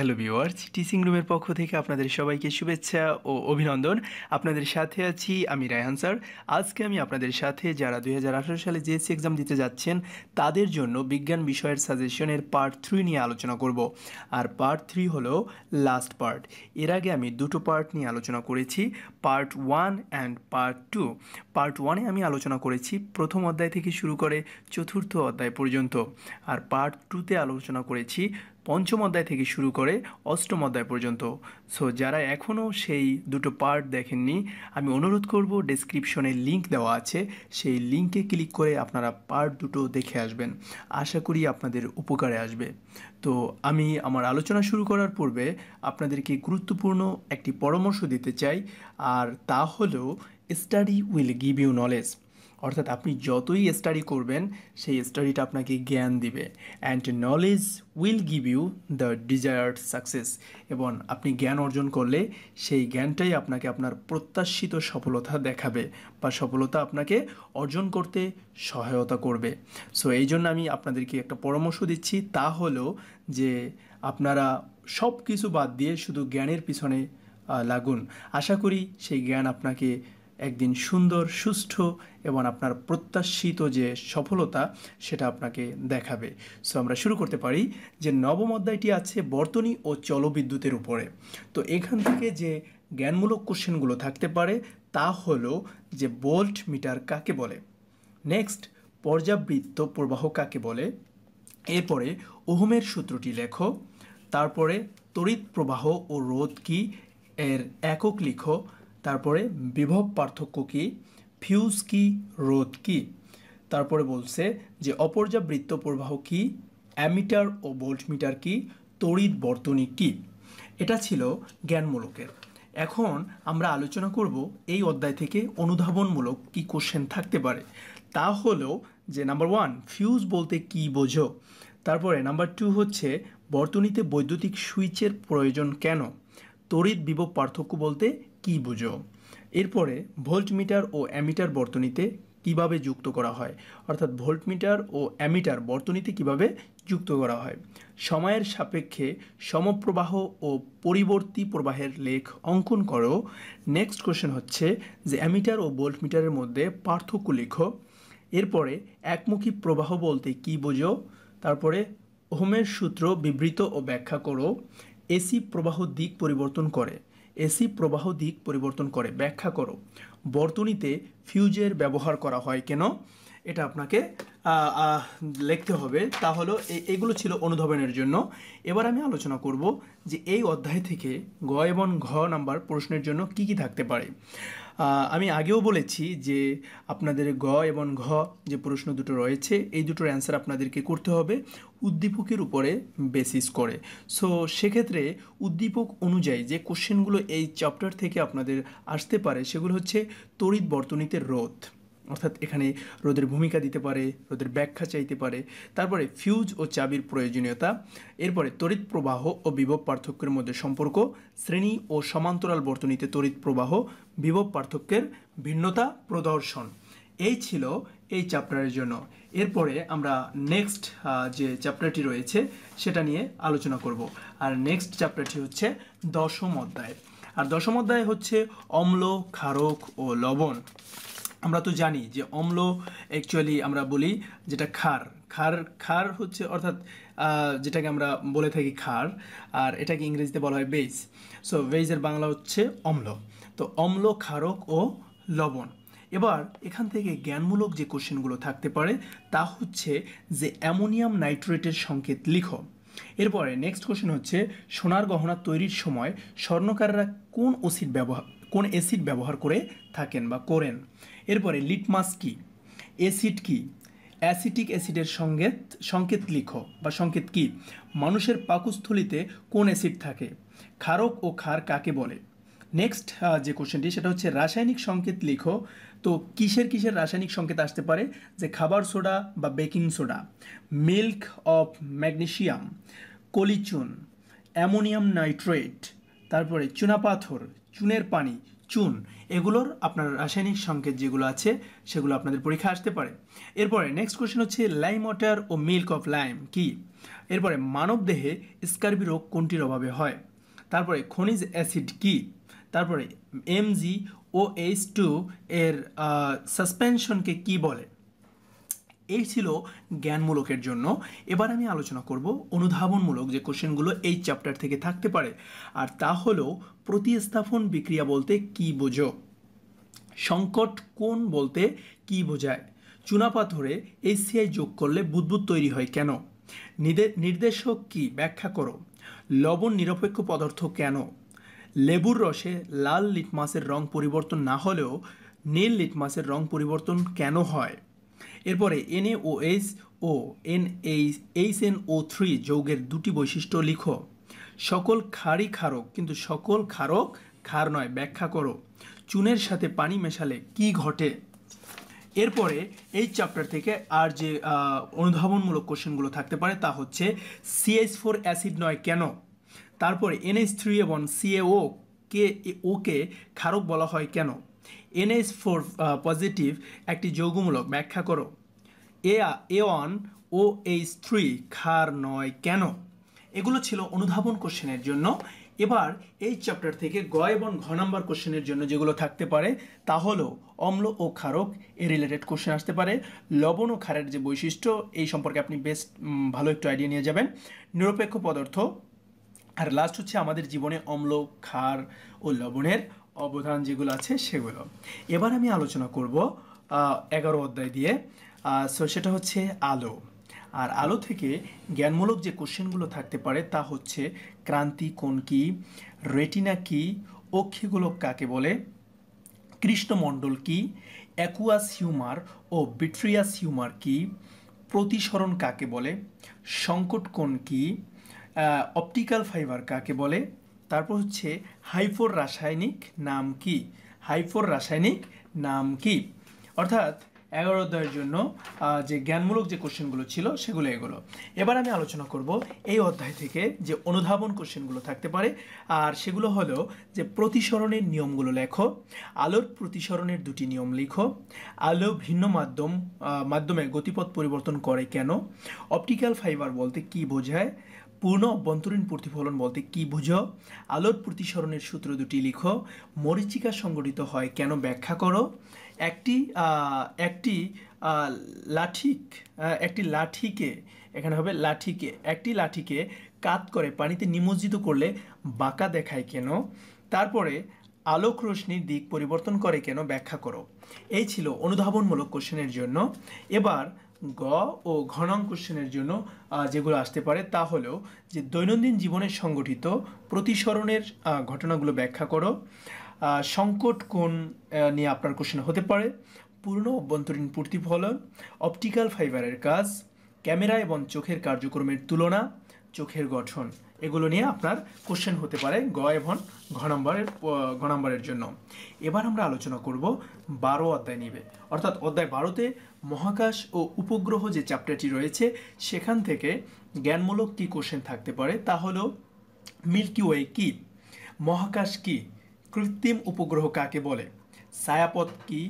hello viewers teaching রুমের পক্ষ থেকে আপনাদের সবাইকে শুভেচ্ছা ও অভিনন্দন আপনাদের সাথে আছি আমি রায়হান স্যার আজকে আমি আপনাদের সাথে যারা দুই সালে জিএসসি এক্সাম দিতে যাচ্ছেন তাদের জন্য বিজ্ঞান বিষয়ের সাজেশনের পার্ট থ্রি নিয়ে আলোচনা করব আর পার্ট থ্রি হলো লাস্ট পার্ট এর আগে আমি দুটো পার্ট নিয়ে আলোচনা করেছি part one and part two part ওয়ানে আমি আলোচনা করেছি প্রথম অধ্যায় থেকে শুরু করে চতুর্থ অধ্যায় পর্যন্ত আর পার্ট টুতে আলোচনা করেছি পঞ্চম অধ্যায় থেকে শুরু করে অষ্টম অধ্যায় পর্যন্ত সো যারা এখনও সেই দুটো পার্ট দেখেননি আমি অনুরোধ করব ডিসক্রিপশনে লিঙ্ক দেওয়া আছে সেই লিঙ্কে ক্লিক করে আপনারা পার্ট দুটো দেখে আসবেন আশা করি আপনাদের উপকারে আসবে তো আমি আমার আলোচনা শুরু করার পূর্বে আপনাদেরকে গুরুত্বপূর্ণ একটি পরামর্শ দিতে চাই আর তা হলো study will give you knowledge অর্থাৎ আপনি যতই স্টাডি করবেন সেই স্টাডিটা আপনাকে জ্ঞান দিবে and knowledge will give you the desired success এবং আপনি জ্ঞান অর্জন করলে সেই জ্ঞানটাই আপনাকে আপনার প্রত্যাশিত সফলতা দেখাবে বা সফলতা আপনাকে অর্জন করতে সহায়তা করবে সো এই জন্য আমি আপনাদেরকে একটা পরামর্শ দিচ্ছি তা হলো যে আপনারা সব কিছু বাদ দিয়ে শুধু জ্ঞানের পিছনে লাগুন আশা করি সেই জ্ঞান আপনাকে একদিন সুন্দর সুষ্ঠু এবং আপনার প্রত্যাশিত যে সফলতা সেটা আপনাকে দেখাবে সো আমরা শুরু করতে পারি যে নবম অধ্যায়টি আছে বর্তনী ও চলবিদ্যুতের উপরে তো এখান থেকে যে জ্ঞানমূলক কোশ্চেনগুলো থাকতে পারে তা হলো যে বোল্ট মিটার কাকে বলে নেক্সট পর্যাবৃত্ত প্রবাহ কাকে বলে এরপরে ওহমের সূত্রটি লেখো তারপরে তড়িৎ প্রবাহ ও রোধ কি এর একক লিখো তারপরে বিভব পার্থক্য কি ফিউজ কি রোধ কি তারপরে বলছে যে অপর্যাবৃত্ত প্রবাহ কি অ্যামিটার ও ভোল্টমিটার কি তড়িৎ বর্তনী কি এটা ছিল জ্ঞানমূলকের এখন আমরা আলোচনা করব এই অধ্যায় থেকে অনুধাবনমূলক কি কোশ্চেন থাকতে পারে তা হলো যে নাম্বার ওয়ান ফিউজ বলতে কি বোঝো তারপরে নাম্বার টু হচ্ছে বর্তনীতে বৈদ্যুতিক সুইচের প্রয়োজন কেন তড়িৎ বিভব পার্থক্য বলতে কি বুঝো এরপরে ভোল্টমিটার ও অ্যামিটার বর্তনীতে কিভাবে যুক্ত করা হয় অর্থাৎ ভোল্টমিটার ও অ্যামিটার বর্তনীতে কিভাবে যুক্ত করা হয় সময়ের সাপেক্ষে সমপ্রবাহ ও পরিবর্তী প্রবাহের লেখ অঙ্কন করো নেক্সট কোয়েশ্চেন হচ্ছে যে অ্যামিটার ও ভোল্টমিটারের মধ্যে পার্থক্য লেখো এরপরে একমুখী প্রবাহ বলতে কি বোঝো তারপরে ওহমের সূত্র বিবৃত ও ব্যাখ্যা করো এসি প্রবাহ দিক পরিবর্তন করে এসি প্রবাহ দিক পরিবর্তন করে ব্যাখ্যা করো বর্তনীতে ফিউজের ব্যবহার করা হয় কেন এটা আপনাকে লিখতে হবে তা হলো এগুলো ছিল অনুধাবনের জন্য এবার আমি আলোচনা করব যে এই অধ্যায় থেকে গ এবং ঘ নাম্বার প্রশ্নের জন্য কি কি থাকতে পারে আমি আগেও বলেছি যে আপনাদের গ এবং ঘ যে প্রশ্ন দুটো রয়েছে এই দুটোর অ্যান্সার আপনাদেরকে করতে হবে উদ্দীপকের উপরে বেসিস করে সো সেক্ষেত্রে উদ্দীপক অনুযায়ী যে কোশ্চেনগুলো এই চ্যাপ্টার থেকে আপনাদের আসতে পারে সেগুলো হচ্ছে তড়িৎ বর্তনীতে রোধ অর্থাৎ এখানে রোদের ভূমিকা দিতে পারে রোদের ব্যাখ্যা চাইতে পারে তারপরে ফিউজ ও চাবির প্রয়োজনীয়তা এরপরে তড়িৎ প্রবাহ ও বিভব পার্থক্যের মধ্যে সম্পর্ক শ্রেণী ও সমান্তরাল বর্তনীতে তড়িৎ প্রবাহ বিভব পার্থক্যের ভিন্নতা প্রদর্শন এই ছিল এই চ্যাপ্টারের জন্য এরপরে আমরা নেক্সট যে চ্যাপ্টারটি রয়েছে সেটা নিয়ে আলোচনা করব আর নেক্সট চ্যাপ্টারটি হচ্ছে দশম অধ্যায় আর দশম অধ্যায় হচ্ছে অম্ল ক্ষারক ও লবণ আমরা তো জানি যে অম্ল অ্যাকচুয়ালি আমরা বলি যেটা ক্ষার ক্ষার ক্ষার হচ্ছে অর্থাৎ যেটাকে আমরা বলে থাকি ক্ষার আর এটাকে ইংরেজিতে বলা হয় বেজ সো বেজের বাংলা হচ্ছে অম্ল তো অম্ল ক্ষারক ও লবণ এবার এখান থেকে জ্ঞানমূলক যে কোশ্চেনগুলো থাকতে পারে তা হচ্ছে যে অ্যামোনিয়াম নাইট্রেটের সংকেত লিখো এরপরে নেক্সট কোশ্চেন হচ্ছে সোনার গহনা তৈরির সময় স্বর্ণকাররা কোন ওসিড ব্যবহার কোন অ্যাসিড ব্যবহার করে থাকেন বা করেন এরপরে লিটমাস কি অ্যাসিড কি অ্যাসিটিক অ্যাসিডের সংকেত সংকেত লিখো বা সংকেত কি মানুষের পাকস্থলিতে কোন অ্যাসিড থাকে ক্ষারক ও ক্ষার কাকে বলে নেক্সট যে কোশ্চেনটি সেটা হচ্ছে রাসায়নিক সংকেত লিখো তো কিসের কিসের রাসায়নিক সংকেত আসতে পারে যে খাবার সোডা বা baking soda milk of magnesium কলিচুন অ্যামোনিয়াম নাইট্রেট তারপরে চুনাপাথর চুনের পানি চুন এগুলোর আপনার রাসায়নিক সংকেত যেগুলো আছে সেগুলো আপনাদের পরীক্ষা আসতে পারে এরপরে নেক্সট কোয়েশ্চেন হচ্ছে লাইম ওয়াটার ও মিল্ক অফ লাইম কি এরপরে মানবদেহে স্কার্বি রোগ কোনটির অভাবে হয় তারপরে খনিজ অ্যাসিড কি তারপরে এমজি ও এইচ টু এর সাসপেনশনকে কি বলে এই ছিল জ্ঞানমূলকের জন্য এবার আমি আলোচনা করব অনুধাবনমূলক যে কোশ্চেনগুলো এই চ্যাপ্টার থেকে থাকতে পারে আর তা হলো প্রতিস্থাপন বিক্রিয়া বলতে কি বোঝো সংকট কোন বলতে কি বোঝায় চুনাপাথরে এসিআই যোগ করলে বুদবুদ তৈরি হয় কেন নির্দেশক কি ব্যাখ্যা করো লবণ নিরপেক্ষ পদার্থ কেন লেবুর রসে লাল লিটমাসের রং পরিবর্তন না হলেও নীল লিটমাসের রং পরিবর্তন কেন হয় এরপরে এনএওএস ও N H N O three যৌগের দুটি বৈশিষ্ট্য লিখো সকল খারি ক্ষারক কিন্তু সকল ক্ষারক ক্ষার নয় ব্যাখ্যা করো চুনের সাথে পানি মেশালে কি ঘটে এরপরে এই চ্যাপ্টার থেকে আর যে অনুধাবনমূলক কোশ্চেনগুলো থাকতে পারে তা হচ্ছে সিএস ফোর অ্যাসিড নয় কেন তারপরে এনএস থ্রি এবং সিএও কে ওকে ক্ষারক বলা হয় কেন এনএস ফোর পজিটিভ একটি যৌগমূলক ব্যাখ্যা করো A A one O H three ক্ষার নয় কেন এগুলো ছিল অনুধাবন কোশ্চেনের জন্য এবার এই চ্যাপ্টার থেকে গ এবং ঘ নাম্বার কোশ্চেনের জন্য যেগুলো থাকতে পারে তা হলো অম্ল ও ক্ষারক এ রিলেটেড কোশ্চেন আসতে পারে লবণ ও ক্ষারের যে বৈশিষ্ট্য এই সম্পর্কে আপনি বেশ ভালো একটু আইডিয়া নিয়ে যাবেন নিরপেক্ষ পদার্থ আর লাস্ট হচ্ছে আমাদের জীবনে অম্ল ক্ষার ও লবণের অবদান যেগুলো আছে সেগুলো এবার আমি আলোচনা করব এগারো অধ্যায় দিয়ে সো সেটা হচ্ছে আলো আর আলো থেকে জ্ঞানমূলক যে কোশ্চেনগুলো থাকতে পারে তা হচ্ছে ক্রান্তি কোন কি রেটিনা কি অক্ষিগোলক কাকে বলে কৃষ্ণমণ্ডল কি অ্যাকুয়াস হিউমার ও বিট্রিয়াস হিউমার কি প্রতিসরণ কাকে বলে সংকট কোন কি অপটিক্যাল ফাইবার কাকে বলে তারপর হচ্ছে হাইফোর রাসায়নিক নাম কি হাইফোর রাসায়নিক নাম কি অর্থাৎ এগারো অধ্যায়ের জন্য যে জ্ঞানমূলক যে কোশ্চেনগুলো ছিল সেগুলো এগুলো এবার আমি আলোচনা করব এই অধ্যায় থেকে যে অনুধাবন কোশ্চেনগুলো থাকতে পারে আর সেগুলো হলো যে প্রতিসরণের নিয়মগুলো লেখো আলোর প্রতিসরণের দুটি নিয়ম লিখো আলো ভিন্ন মাধ্যম মাধ্যমে গতিপথ পরিবর্তন করে কেন অপটিক্যাল ফাইবার বলতে কি বোঝায় পূর্ণ অভ্যন্তরীণ প্রতিফলন বলতে কি বুঝো আলোর প্রতিসরণের সূত্র দুটি লিখো মরিচিকা সংগঠিত হয় কেন ব্যাখ্যা করো একটি একটি লাঠিক একটি লাঠিকে এখানে হবে লাঠিকে একটি লাঠিকে কাত করে পানিতে নিমজ্জিত করলে বাঁকা দেখায় কেন তারপরে আলোক রোশনির দিক পরিবর্তন করে কেন ব্যাখ্যা করো এই ছিল অনুধাবনমূলক কোশ্চেনের জন্য এবার গ ও ঘনং কোশ্চেনের জন্য যেগুলো আসতে পারে তা হলো যে দৈনন্দিন জীবনে সংগঠিত প্রতিসরণের ঘটনাগুলো ব্যাখ্যা করো সংকট কোণ নিয়ে আপনার কোশ্চেন হতে পারে পুরনো অভ্যন্তরীণ প্রতিফলন অপটিক্যাল ফাইবারের কাজ ক্যামেরা এবং চোখের কার্যক্রমের তুলনা চোখের গঠন এগুলো নিয়ে আপনার কোশ্চেন হতে পারে গ এবং ঘ নম্বরের ঘ নম্বরের জন্য এবার আমরা আলোচনা করব বারো অধ্যায় নিবে অর্থাৎ অধ্যায় বারোতে মহাকাশ ও উপগ্রহ যে চ্যাপ্টারটি রয়েছে সেখান থেকে জ্ঞানমূলক কী কোশ্চেন থাকতে পারে তা হলো মিল্কি ওয়ে কী মহাকাশ কী কৃত্রিম উপগ্রহ কাকে বলে ছায়াপথ কি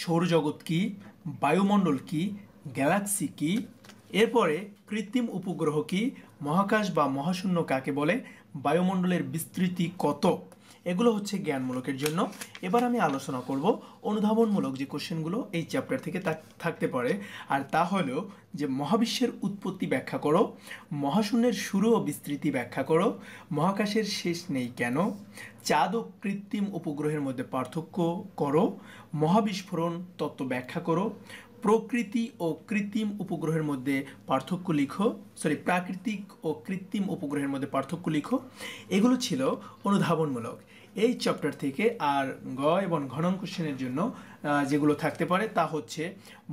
সৌরজগৎ কি বায়ুমণ্ডল কি গ্যালাক্সি কি এরপরে কৃত্রিম উপগ্রহ কি মহাকাশ বা মহাশূন্য কাকে বলে বায়ুমণ্ডলের বিস্তৃতি কত এগুলো হচ্ছে জ্ঞানমূলকের জন্য এবার আমি আলোচনা করব অনুধাবনমূলক যে কোশ্চেনগুলো এই চ্যাপ্টার থেকে থাকতে পারে আর তা হলো যে মহাবিশ্বের উৎপত্তি ব্যাখ্যা করো মহাশূন্যের শুরু ও বিস্তৃতি ব্যাখ্যা করো মহাকাশের শেষ নেই কেন চাঁদ ও কৃত্রিম উপগ্রহের মধ্যে পার্থক্য করো মহাবিস্ফোরণ তত্ত্ব ব্যাখ্যা করো প্রকৃতি ও কৃত্রিম উপগ্রহের মধ্যে পার্থক্য লিখো সরি প্রাকৃতিক ও কৃত্রিম উপগ্রহের মধ্যে পার্থক্য লিখো এগুলো ছিল অনুধাবনমূলক এই চ্যাপ্টার থেকে আর গ এবং ঘনন কোশ্চেনের জন্য যেগুলো থাকতে পারে তা হচ্ছে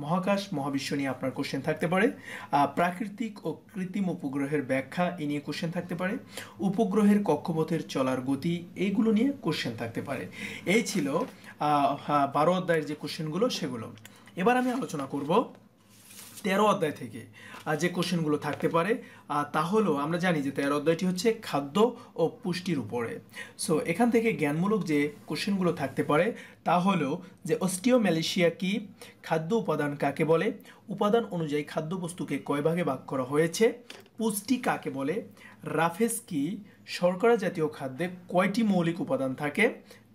মহাকাশ মহাবিশ্ব নিয়ে আপনার কোশ্চেন থাকতে পারে প্রাকৃতিক ও কৃত্রিম উপগ্রহের ব্যাখ্যা এ নিয়ে কোশ্চেন থাকতে পারে উপগ্রহের কক্ষপথের চলার গতি এইগুলো নিয়ে কোশ্চেন থাকতে পারে এই ছিল বারো অধ্যায়ের যে কোশ্চেনগুলো সেগুলো এবার আমি আলোচনা করব তেরো অধ্যায় থেকে যে কোশ্চেনগুলো থাকতে পারে তা হলো আমরা জানি যে তেরো অধ্যায়টি হচ্ছে খাদ্য ও পুষ্টির উপরে সো এখান থেকে জ্ঞানমূলক যে কোশ্চেনগুলো থাকতে পারে তা হলো যে ম্যালেশিয়া কি খাদ্য উপাদান কাকে বলে উপাদান অনুযায়ী খাদ্যবস্তুকে কয় ভাগে ভাগ করা হয়েছে পুষ্টি কাকে বলে রাফেস কি শর্করা জাতীয় খাদ্যে কয়টি মৌলিক উপাদান থাকে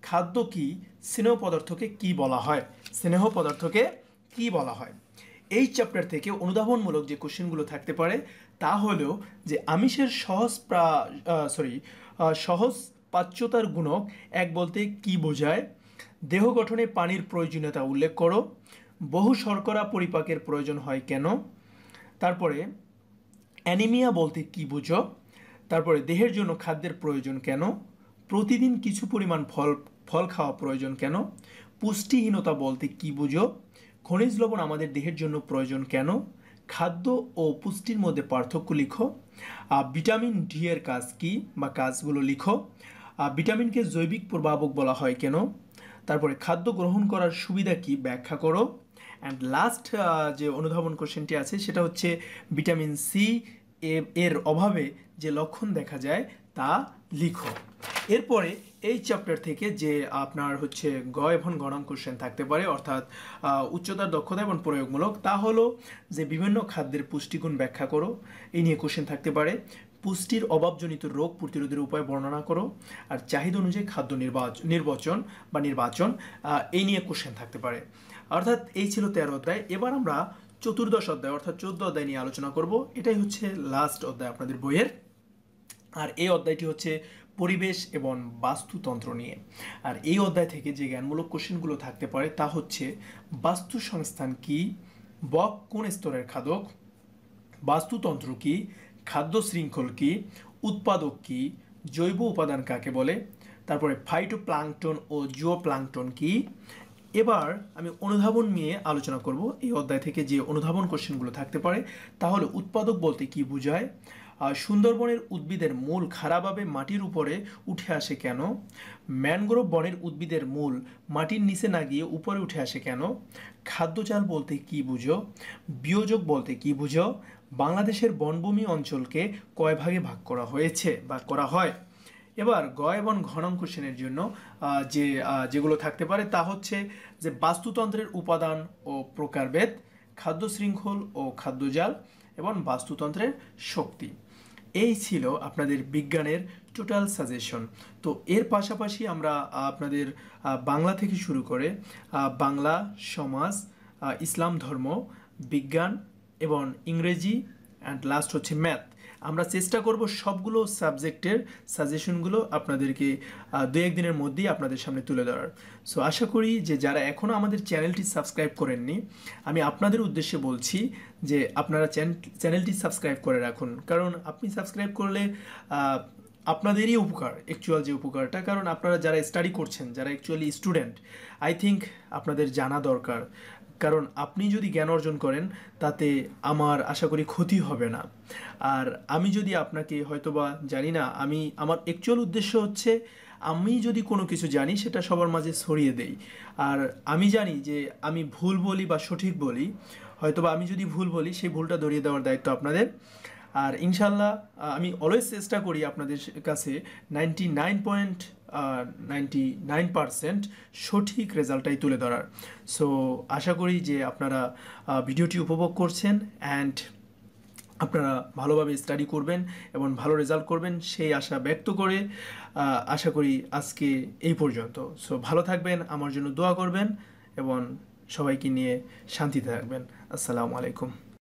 খাদ্য কি স্নেহ পদার্থকে কি বলা হয় স্নেহ পদার্থকে কি বলা হয় এই চ্যাপ্টার থেকে অনুধাবনমূলক যে কোশ্চেনগুলো থাকতে পারে তা হলো যে আমিষের সহজ প্রা সরি সহজ পাচ্যতার গুণক এক বলতে কি বোঝায় দেহ গঠনে পানির প্রয়োজনীয়তা উল্লেখ করো বহু শর্করা পরিপাকের প্রয়োজন হয় কেন তারপরে অ্যানিমিয়া বলতে কি বুঝো তারপরে দেহের জন্য খাদ্যের প্রয়োজন কেন প্রতিদিন কিছু পরিমাণ ফল ফল খাওয়া প্রয়োজন কেন পুষ্টিহীনতা বলতে কি বুঝো খনিজ লবণ আমাদের দেহের জন্য প্রয়োজন কেন খাদ্য ও পুষ্টির মধ্যে পার্থক্য লিখো ভিটামিন ডি এর কাজ কি বা কাজগুলো লিখো ভিটামিনকে জৈবিক প্রভাবক বলা হয় কেন তারপরে খাদ্য গ্রহণ করার সুবিধা কি ব্যাখ্যা করো অ্যান্ড লাস্ট যে অনুধাবন কোশ্চেনটি আছে সেটা হচ্ছে ভিটামিন সি এর অভাবে যে লক্ষণ দেখা যায় তা লিখো এরপরে এই চ্যাপ্টার থেকে যে আপনার হচ্ছে গয় এবং গণাং কোশ্চেন থাকতে পারে অর্থাৎ উচ্চতার দক্ষতা এবং প্রয়োগমূলক তা হলো যে বিভিন্ন খাদ্যের পুষ্টিগুণ ব্যাখ্যা করো এই নিয়ে কোশ্চেন থাকতে পারে পুষ্টির অভাবজনিত রোগ প্রতিরোধের উপায় বর্ণনা করো আর চাহিদা অনুযায়ী খাদ্য নির্বাচন নির্বাচন বা নির্বাচন এই নিয়ে কোশ্চেন থাকতে পারে অর্থাৎ এই ছিল তেরো অধ্যায় এবার আমরা চতুর্দশ অধ্যায় অর্থাৎ চোদ্দ অধ্যায় নিয়ে আলোচনা করব এটাই হচ্ছে লাস্ট অধ্যায় আপনাদের বইয়ের আর এই অধ্যায়টি হচ্ছে পরিবেশ এবং বাস্তুতন্ত্র নিয়ে আর এই অধ্যায় থেকে যে জ্ঞানমূলক কোশ্চেনগুলো থাকতে পারে তা হচ্ছে বাস্তু সংস্থান কি বক কোন স্তরের খাদক বাস্তুতন্ত্র কি খাদ্য শৃঙ্খল কি উৎপাদক কি জৈব উপাদান কাকে বলে তারপরে ফাইটো প্লাংটন ও জিও প্লাংটন কি এবার আমি অনুধাবন নিয়ে আলোচনা করব এই অধ্যায় থেকে যে অনুধাবন কোশ্চেনগুলো থাকতে পারে তাহলে উৎপাদক বলতে কি বোঝায় সুন্দরবনের উদ্ভিদের মূল খারাপভাবে মাটির উপরে উঠে আসে কেন ম্যানগ্রোভ বনের উদ্ভিদের মূল মাটির নিচে না গিয়ে উপরে উঠে আসে কেন খাদ্যজাল বলতে কি বুঝো বিয়োজক বলতে কি বুঝো বাংলাদেশের বনভূমি অঞ্চলকে কয় ভাগে ভাগ করা হয়েছে বা করা হয় এবার গয় এবং ঘনং কোশ্চেনের জন্য যে যেগুলো থাকতে পারে তা হচ্ছে যে বাস্তুতন্ত্রের উপাদান ও প্রকারভেদ খাদ্য শৃঙ্খল ও খাদ্যজাল এবং বাস্তুতন্ত্রের শক্তি এই ছিল আপনাদের বিজ্ঞানের টোটাল সাজেশন তো এর পাশাপাশি আমরা আপনাদের বাংলা থেকে শুরু করে বাংলা সমাজ ইসলাম ধর্ম বিজ্ঞান এবং ইংরেজি অ্যান্ড লাস্ট হচ্ছে ম্যাথ আমরা চেষ্টা করব সবগুলো সাবজেক্টের সাজেশনগুলো আপনাদেরকে দু একদিনের মধ্যেই আপনাদের সামনে তুলে ধরার সো আশা করি যে যারা এখনও আমাদের চ্যানেলটি সাবস্ক্রাইব করেননি আমি আপনাদের উদ্দেশ্যে বলছি যে আপনারা চ্যানেলটি সাবস্ক্রাইব করে রাখুন কারণ আপনি সাবস্ক্রাইব করলে আপনাদেরই উপকার অ্যাকচুয়াল যে উপকারটা কারণ আপনারা যারা স্টাডি করছেন যারা অ্যাকচুয়ালি স্টুডেন্ট আই থিঙ্ক আপনাদের জানা দরকার কারণ আপনি যদি জ্ঞান অর্জন করেন তাতে আমার আশা করি ক্ষতি হবে না আর আমি যদি আপনাকে হয়তোবা জানি না আমি আমার অ্যাকচুয়াল উদ্দেশ্য হচ্ছে আমি যদি কোনো কিছু জানি সেটা সবার মাঝে ছড়িয়ে দেই আর আমি জানি যে আমি ভুল বলি বা সঠিক বলি হয়তোবা আমি যদি ভুল বলি সেই ভুলটা ধরিয়ে দেওয়ার দায়িত্ব আপনাদের আর ইনশাল্লাহ আমি অলওয়েজ চেষ্টা করি আপনাদের কাছে ninety nine point ninety nine percent সঠিক রেজাল্টটাই তুলে ধরার সো আশা করি যে আপনারা ভিডিওটি উপভোগ করছেন অ্যান্ড আপনারা ভালোভাবে স্টাডি করবেন এবং ভালো রেজাল্ট করবেন সেই আশা ব্যক্ত করে আশা করি আজকে এই পর্যন্ত সো ভালো থাকবেন আমার জন্য দোয়া করবেন এবং সবাইকে নিয়ে শান্তিতে থাকবেন আসসালামু আলাইকুম